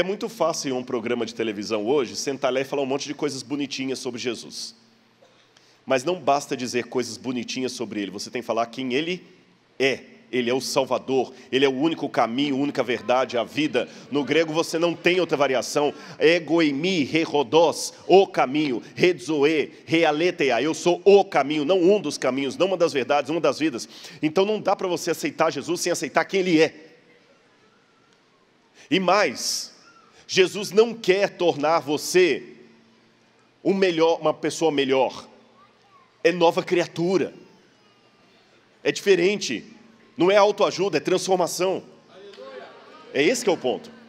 É muito fácil em um programa de televisão hoje sentar lá e falar um monte de coisas bonitinhas sobre Jesus. Mas não basta dizer coisas bonitinhas sobre ele, você tem que falar quem ele é. Ele é o Salvador, ele é o único caminho, a única verdade, a vida. No grego você não tem outra variação. Egoimi, rerodós, o caminho, redzoe, realeteia. Eu sou o caminho, não um dos caminhos, não uma das verdades, uma das vidas. Então não dá para você aceitar Jesus sem aceitar quem ele é. E mais, Jesus não quer tornar você um melhor, uma pessoa melhor. É nova criatura. É diferente. Não é autoajuda, é transformação. É esse que é o ponto.